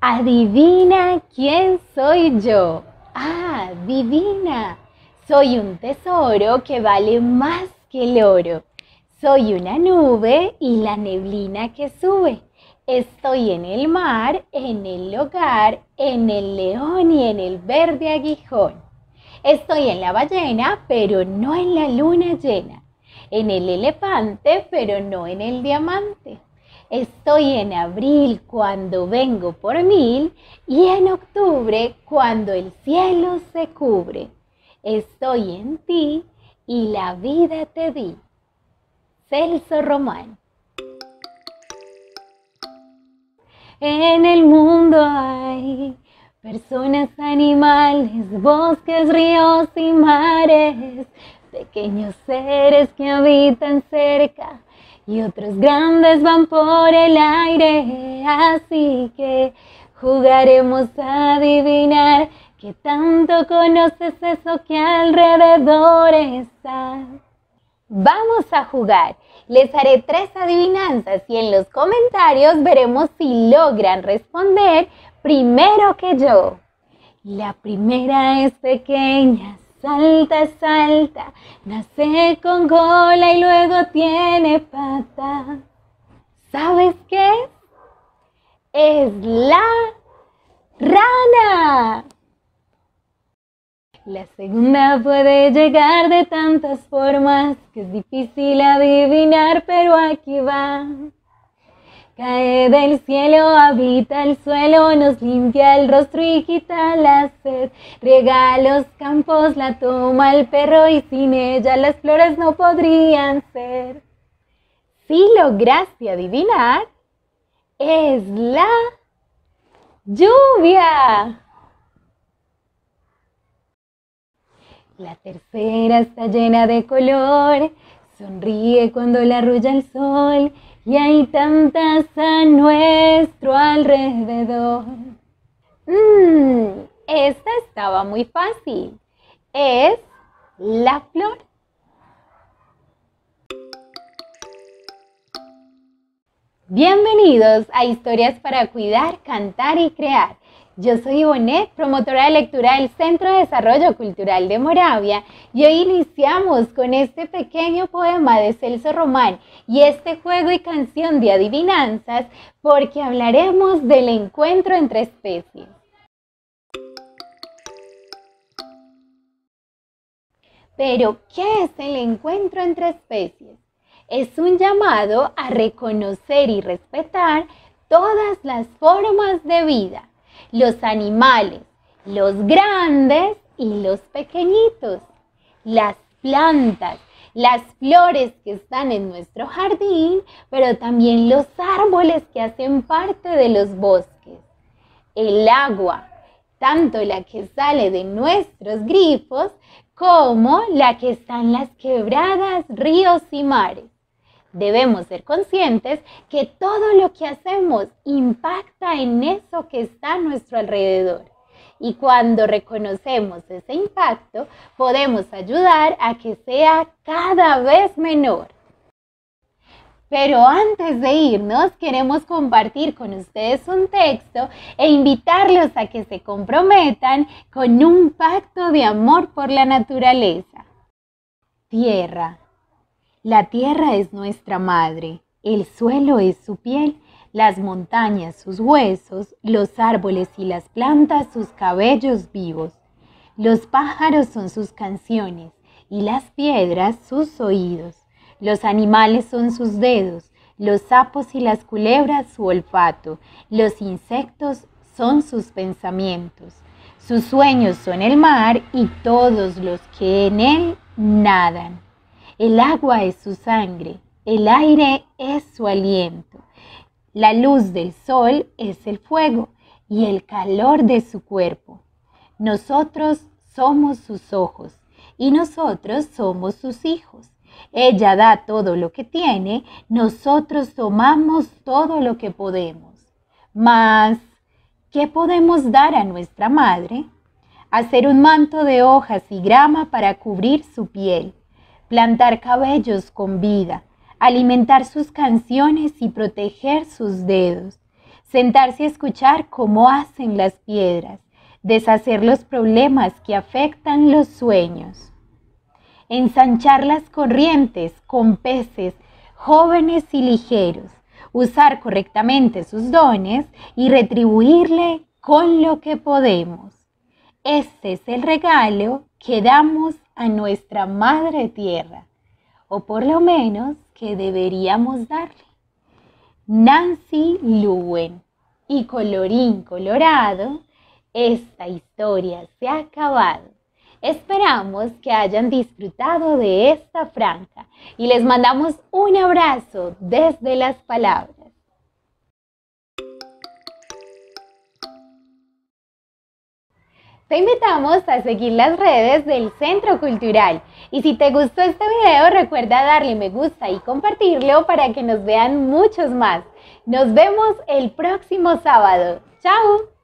Adivina quién soy yo. Ah, divina. Soy un tesoro que vale más que el oro. Soy una nube y la neblina que sube. Estoy en el mar, en el hogar, en el león y en el verde aguijón. Estoy en la ballena, pero no en la luna llena. En el elefante, pero no en el diamante. Estoy en abril cuando vengo por mil y en octubre cuando el cielo se cubre. Estoy en ti y la vida te di. Celso Román. En el mundo hay personas, animales, bosques, ríos y mares, pequeños seres que habitan cerca y otros grandes van por el aire. Así que jugaremos a adivinar que tanto conoces eso que alrededor está. Vamos a jugar. Les haré tres adivinanzas y en los comentarios veremos si logran responder primero que yo. La primera es pequeña, salta, salta, nace con cola y luego tiene pata. ¿Sabes qué es? Es la rana. La segunda puede llegar de tantas formas que es difícil adivinar, pero aquí va. Cae del cielo, habita el suelo, nos limpia el rostro y quita la sed. Riega los campos, la toma el perro y sin ella las flores no podrían ser. Si gracia adivinar, es la lluvia. La tercera está llena de color, sonríe cuando la arrulla el sol y hay tantas a nuestro alrededor. Mmm, esta estaba muy fácil. Es la flor. Bienvenidos a Historias para Cuidar, Cantar y Crear. Yo soy Ivonne, promotora de lectura del Centro de Desarrollo Cultural de Moravia, y hoy iniciamos con este pequeño poema de Celso Román y este juego y canción de adivinanzas, porque hablaremos del encuentro entre especies. Pero, ¿qué es el encuentro entre especies? Es un llamado a reconocer y respetar todas las formas de vida los animales, los grandes y los pequeñitos, las plantas, las flores que están en nuestro jardín, pero también los árboles que hacen parte de los bosques, el agua, tanto la que sale de nuestros grifos como la que está en las quebradas, ríos y mares debemos ser conscientes que todo lo que hacemos impacta en eso que está a nuestro alrededor. Y cuando reconocemos ese impacto, podemos ayudar a que sea cada vez menor. Pero antes de irnos, queremos compartir con ustedes un texto e invitarlos a que se comprometan con un pacto de amor por la naturaleza. Tierra, la tierra es nuestra madre, el suelo es su piel, las montañas sus huesos, los árboles y las plantas sus cabellos vivos. Los pájaros son sus canciones y las piedras sus oídos. Los animales son sus dedos, los sapos y las culebras su olfato, los insectos son sus pensamientos. Sus sueños son el mar y todos los que en él nadan el agua es su sangre, el aire es su aliento, la luz del sol es el fuego y el calor de su cuerpo. Nosotros somos sus ojos y nosotros somos sus hijos. Ella da todo lo que tiene, nosotros tomamos todo lo que podemos. Mas, ¿qué podemos dar a nuestra madre? Hacer un manto de hojas y grama para cubrir su piel plantar cabellos con vida, alimentar sus canciones y proteger sus dedos, sentarse a escuchar cómo hacen las piedras, deshacer los problemas que afectan los sueños, ensanchar las corrientes con peces jóvenes y ligeros, usar correctamente sus dones y retribuirle con lo que podemos. Este es el regalo que damos a nuestra Madre Tierra, o por lo menos que deberíamos darle. Nancy Luen. Y colorín colorado, esta historia se ha acabado. Esperamos que hayan disfrutado de esta franja y les mandamos un abrazo desde las palabras. Te invitamos a seguir las redes del Centro Cultural y si te gustó este video recuerda darle me gusta y compartirlo para que nos vean muchos más. Nos vemos el próximo sábado. ¡Chao!